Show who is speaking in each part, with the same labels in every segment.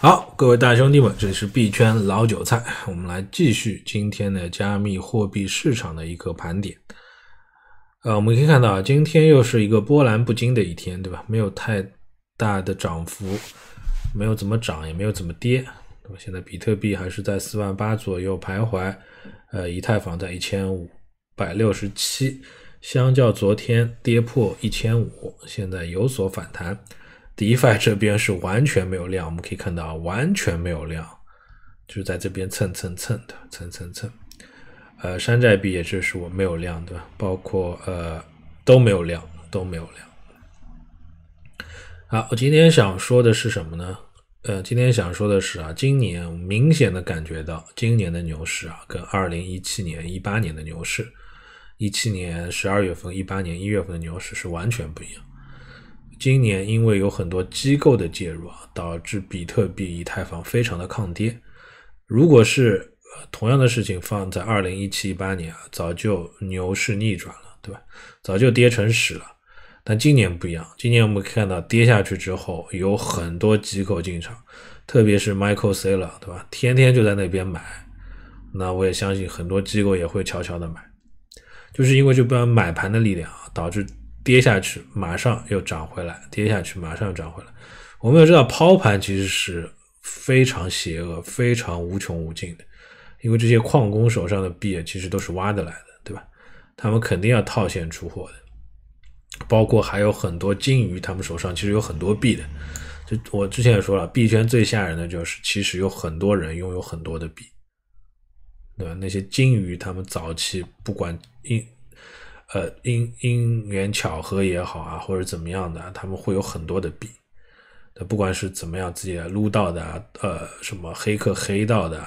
Speaker 1: 好，各位大兄弟们，这里是币圈老韭菜，我们来继续今天的加密货币市场的一个盘点。呃，我们可以看到啊，今天又是一个波澜不惊的一天，对吧？没有太大的涨幅，没有怎么涨，也没有怎么跌。那么现在比特币还是在四万八左右徘徊，呃，以太坊在一千五百六十七，相较昨天跌破一千五，现在有所反弹。defi 这边是完全没有量，我们可以看到啊，完全没有量，就是在这边蹭蹭蹭的蹭蹭蹭，呃，山寨币也就是我没有量的，包括呃都没有量，都没有量。好，我今天想说的是什么呢？呃，今天想说的是啊，今年明显的感觉到今年的牛市啊，跟二零一七年、一八年的牛市，一七年十二月份、一八年一月份的牛市是完全不一样。今年因为有很多机构的介入啊，导致比特币、以太坊非常的抗跌。如果是同样的事情放在二零一七、一八年啊，早就牛市逆转了，对吧？早就跌成屎了。但今年不一样，今年我们看到跌下去之后，有很多机构进场，特别是 Michael Saylor，对吧？天天就在那边买。那我也相信很多机构也会悄悄的买，就是因为这帮买盘的力量啊，导致。跌下去，马上又涨回来；跌下去，马上又涨回来。我们要知道，抛盘其实是非常邪恶、非常无穷无尽的，因为这些矿工手上的币其实都是挖得来的，对吧？他们肯定要套现出货的。包括还有很多金鱼，他们手上其实有很多币的。就我之前也说了，币圈最吓人的就是，其实有很多人拥有很多的币，对吧？那些金鱼，他们早期不管印。呃，因因缘巧合也好啊，或者怎么样的，他们会有很多的币，对，不管是怎么样自己撸到的呃，什么黑客黑到的，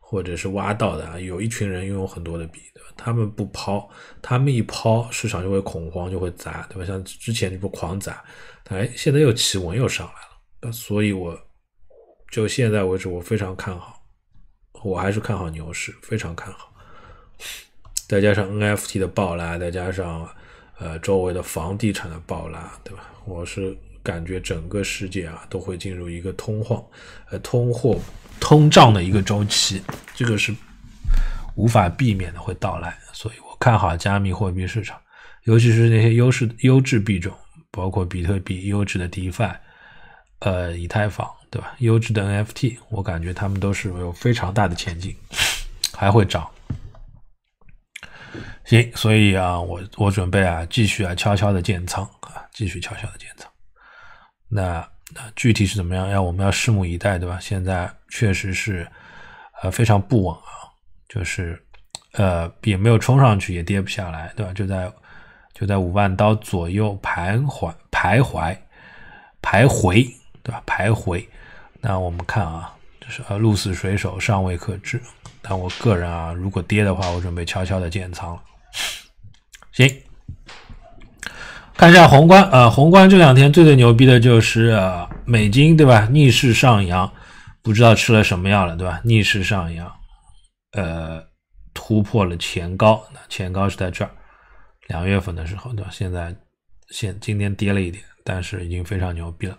Speaker 1: 或者是挖到的，有一群人拥有很多的币，对吧？他们不抛，他们一抛，市场就会恐慌，就会砸，对吧？像之前就不狂砸，哎，现在又企稳又上来了，所以我就现在为止，我非常看好，我还是看好牛市，非常看好。再加上 NFT 的爆拉，再加上呃周围的房地产的爆拉，对吧？我是感觉整个世界啊都会进入一个通货呃通货通胀的一个周期，这个是无法避免的会到来。所以我看好加密货币市场，尤其是那些优势优质币种，包括比特币、优质的 DeFi，呃以太坊，对吧？优质的 NFT，我感觉他们都是有非常大的前景，还会涨。行，所以啊，我我准备啊，继续啊，悄悄的建仓啊，继续悄悄的建仓。那那具体是怎么样？要我们要拭目以待，对吧？现在确实是呃非常不稳啊，就是呃也没有冲上去，也跌不下来，对吧？就在就在五万刀左右徘徊徘徊徘徊，对吧？徘徊。那我们看啊，就是呃鹿死谁手尚未可知。但我个人啊，如果跌的话，我准备悄悄的建仓了。行，看一下宏观啊，宏观这两天最最牛逼的就是美金对吧？逆势上扬，不知道吃了什么药了对吧？逆势上扬，呃，突破了前高，那前高是在这儿，两月份的时候对吧？现在现今天跌了一点，但是已经非常牛逼了。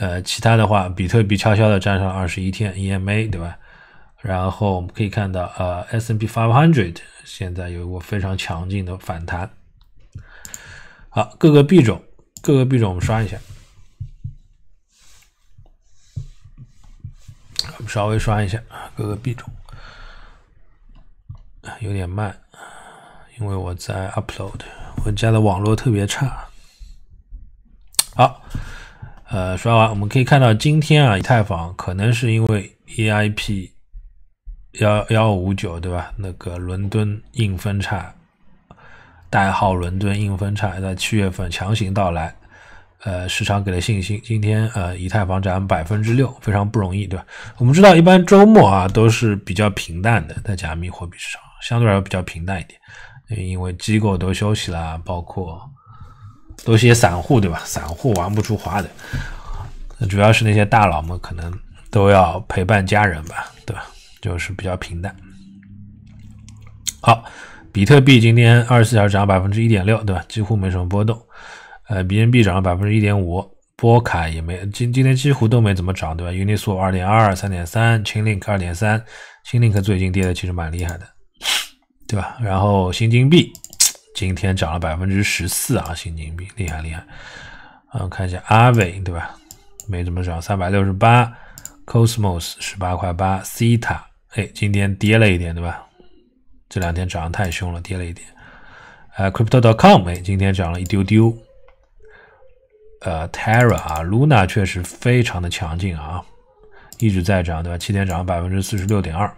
Speaker 1: 呃，其他的话，比特币悄悄的站上了二十一天 EMA 对吧？然后我们可以看到，呃，S&P 500现在有一个非常强劲的反弹。好，各个币种，各个币种我们刷一下，我们稍微刷一下啊，各个币种有点慢，因为我在 upload，我家的网络特别差。好，呃，刷完我们可以看到，今天啊，以太坊可能是因为 EIP。幺幺五九对吧？那个伦敦硬分叉，代号伦敦硬分叉，在七月份强行到来，呃，市场给了信心。今天呃，以太坊涨百分之六，非常不容易对吧？我们知道，一般周末啊都是比较平淡的，在加密货币市场，相对来说比较平淡一点，因为机构都休息啦，包括都是些散户对吧？散户玩不出花的，主要是那些大佬们可能都要陪伴家人吧。就是比较平淡。好，比特币今天二十四小时涨了百分之一点六，对吧？几乎没什么波动。呃，b n b 涨了百分之一点五，波卡也没今今天几乎都没怎么涨，对吧？Uniswap 二点二，三点三，Chainlink 二点三，Chainlink 最近跌的其实蛮厉害的，对吧？然后新金币今天涨了百分之十四啊，新金币厉害厉害。嗯，看一下 a 伟，对吧？没怎么涨，三百六十八，Cosmos 十八块八，Theta。哎，今天跌了一点，对吧？这两天涨得太凶了，跌了一点。呃，crypto.com，哎，今天涨了一丢丢。呃，terra 啊，luna 确实非常的强劲啊，一直在涨，对吧？七天涨百分之四十六点二。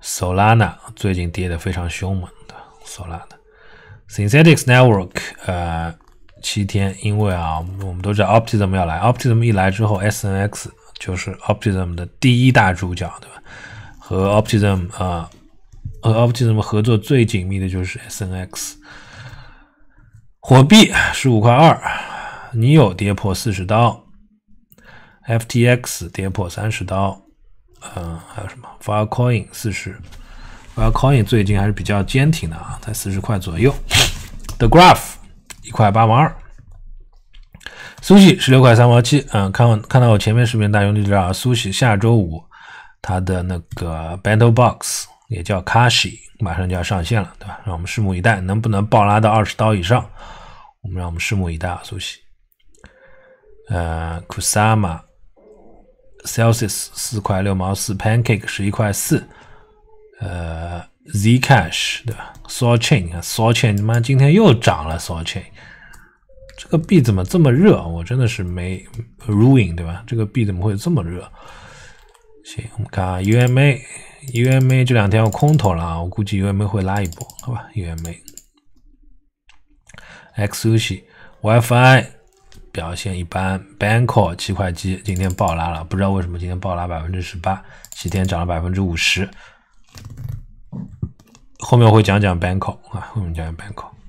Speaker 1: solana 最近跌的非常凶猛，对 solana。synthetics network，呃，七天，因为啊，我们都知道 optimism 要来，optimism 一来之后，snx。就是 Optism m i 的第一大主角，对吧？和 Optism m i 啊，和 Optism m i 合作最紧密的就是 SNX。火币十五块二，你有跌破四十刀，FTX 跌破三十刀，嗯，还有什么 FireCoin 四十，FireCoin 最近还是比较坚挺的啊，在四十块左右。The Graph 一块八毛二。苏西十六块三毛七，嗯，看看到我前面视频，大兄弟知道，苏西下周五他的那个 Battle Box 也叫 Kashi 马上就要上线了，对吧？让我们拭目以待，能不能暴拉到二十刀以上？我们让我们拭目以待，啊，苏西。呃，Kusama Celsius 四块六毛四，Pancake 十一块四，呃，Zcash 对吧？Solchain，啊 Solchain，他妈今天又涨了 Solchain。这个币怎么这么热？我真的是没 ruin 对吧？这个币怎么会这么热？行，我们看啊，UMA，UMA 这两天要空头了啊，我估计 UMA 会拉一波，好吧？UMA，XUSI，WiFi 表现一般，Banko 七块链今天爆拉了，不知道为什么今天爆拉百分之十八，七天涨了百分之五十。后面我会讲讲 Banko 啊，后面讲讲 Banko。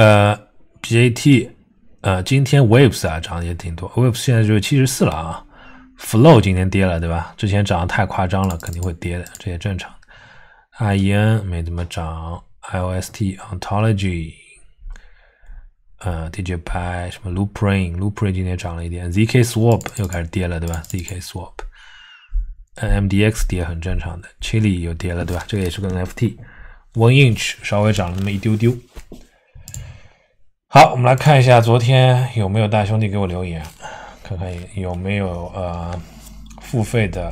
Speaker 1: 呃，BAT，呃，今天 Waves 啊涨的也挺多，Waves 现在就是七十四了啊。Flow 今天跌了，对吧？之前涨的太夸张了，肯定会跌的，这也正常。i e n 没怎么涨，IOST Ontology，呃，DJP 什么 Loopring，Loopring 今天涨了一点，ZK Swap 又开始跌了，对吧？ZK Swap，MDX 跌很正常的，Chili 又跌了，对吧？这个也是跟 FT，One Inch 稍微涨了那么一丢丢。好，我们来看一下昨天有没有大兄弟给我留言，看看有没有呃付费的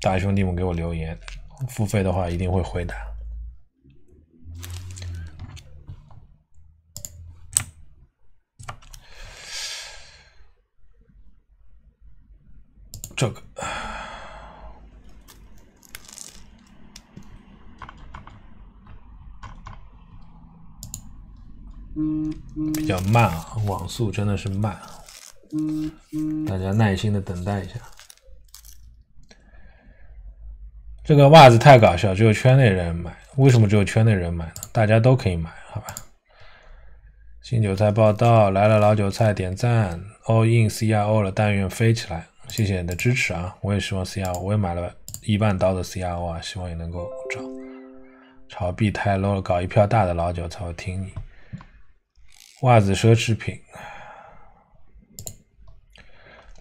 Speaker 1: 大兄弟们给我留言，付费的话一定会回答。这个。比较慢啊，网速真的是慢大家耐心的等待一下。这个袜子太搞笑，只有圈内人买，为什么只有圈内人买呢？大家都可以买，好吧？新韭菜报道来了，老韭菜点赞。All in CRO 了，但愿飞起来。谢谢你的支持啊！我也希望 CRO，我也买了一半刀的 CRO 啊，希望也能够涨。炒币太 low 了，搞一票大的老韭菜我听你。袜子奢侈品，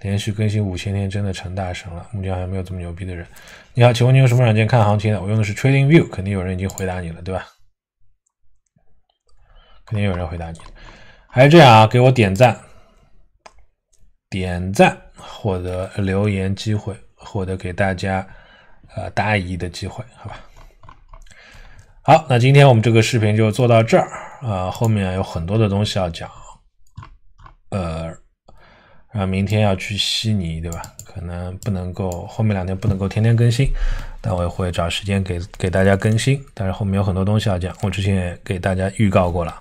Speaker 1: 连续更新五千天，真的成大神了。目前还没有这么牛逼的人。你好，请问你用什么软件看行情的？我用的是 TradingView，肯定有人已经回答你了，对吧？肯定有人回答你。还是这样啊，给我点赞，点赞获得留言机会，获得给大家呃答疑的机会，好吧？好，那今天我们这个视频就做到这儿啊，后面有很多的东西要讲，呃，然后明天要去悉尼，对吧？可能不能够后面两天不能够天天更新，但我也会找时间给给大家更新。但是后面有很多东西要讲，我之前也给大家预告过了。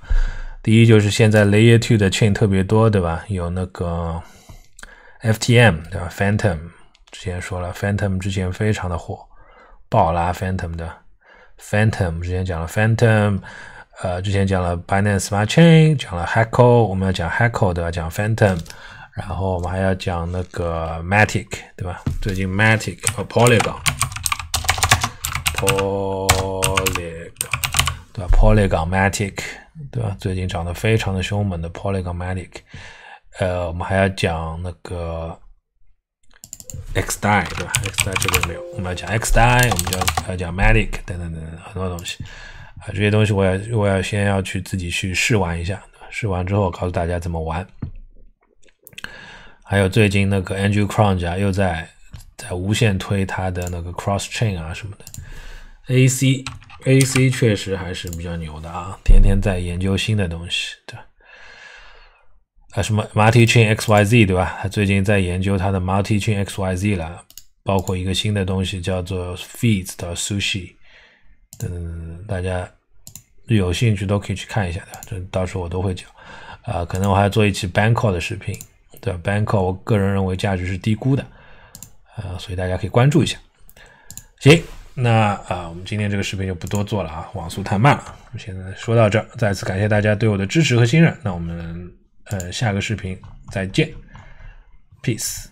Speaker 1: 第一就是现在 Layer Two 的 chain 特别多，对吧？有那个 FTM，对吧？Phantom，之前说了 Phantom 之前非常的火，爆拉 Phantom 的。Phantom，我们之前讲了 Phantom，呃，之前讲了 Binance Smart Chain，讲了 h a c k o 我们要讲 h a c k o 对吧？讲 Phantom，然后我们还要讲那个 Matic 对吧？最近 Matic 和 Polygon，Polygon 对吧？Polygon Matic 对吧？最近涨得非常的凶猛的 Polygon Matic，呃，我们还要讲那个。XDI 对吧？XDI 这边没有，我们要讲 XDI，我们要要讲 m a g i c 等等等等很多东西啊。这些东西我要我要先要去自己去试玩一下，试完之后告诉大家怎么玩。还有最近那个 a n g u l c r 啊，又在在无限推他的那个 Cross Chain 啊什么的。AC AC 确实还是比较牛的啊，天天在研究新的东西。对。啊，什么 Multi Chain X Y Z 对吧？他最近在研究他的 Multi Chain X Y Z 了，包括一个新的东西叫做 Feeds Sushi。嗯，大家有兴趣都可以去看一下的，这到时候我都会讲。啊，可能我还要做一期 b a n k r o 的视频，对吧 b a n k r o 我个人认为价值是低估的，啊，所以大家可以关注一下。行，那啊，我们今天这个视频就不多做了啊，网速太慢了。我们现在说到这儿，再次感谢大家对我的支持和信任。那我们。呃，下个视频再见，peace。